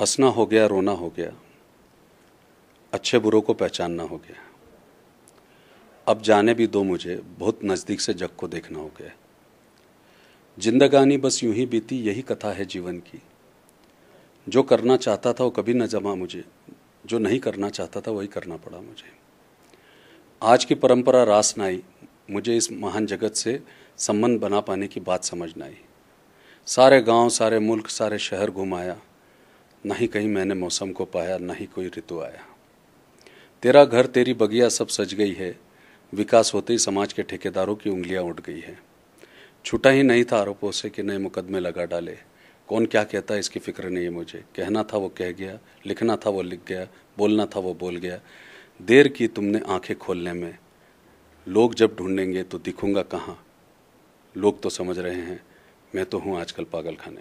हंसना हो गया रोना हो गया अच्छे बुरों को पहचानना हो गया अब जाने भी दो मुझे बहुत नज़दीक से जग को देखना हो गया जिंदगानी बस यूं ही बीती यही कथा है जीवन की जो करना चाहता था वो कभी न जमा मुझे जो नहीं करना चाहता था वही करना पड़ा मुझे आज की परंपरा रास न आई मुझे इस महान जगत से संबंध बना पाने की बात समझ न आई सारे गांव सारे मुल्क सारे शहर घुमाया ना ही कहीं मैंने मौसम को पाया ना ही कोई ऋतु आया तेरा घर तेरी बगिया सब सज गई है विकास होते ही समाज के ठेकेदारों की उंगलियां उठ गई है छूटा ही नहीं था आरोपों से कि नए मुकदमे लगा डाले कौन क्या कहता है इसकी फिक्र नहीं है मुझे कहना था वो कह गया लिखना था वो लिख गया बोलना था वो बोल गया देर की तुमने आंखें खोलने में लोग जब ढूंढेंगे तो दिखूंगा कहाँ लोग तो समझ रहे हैं मैं तो हूँ आजकल पागल खाने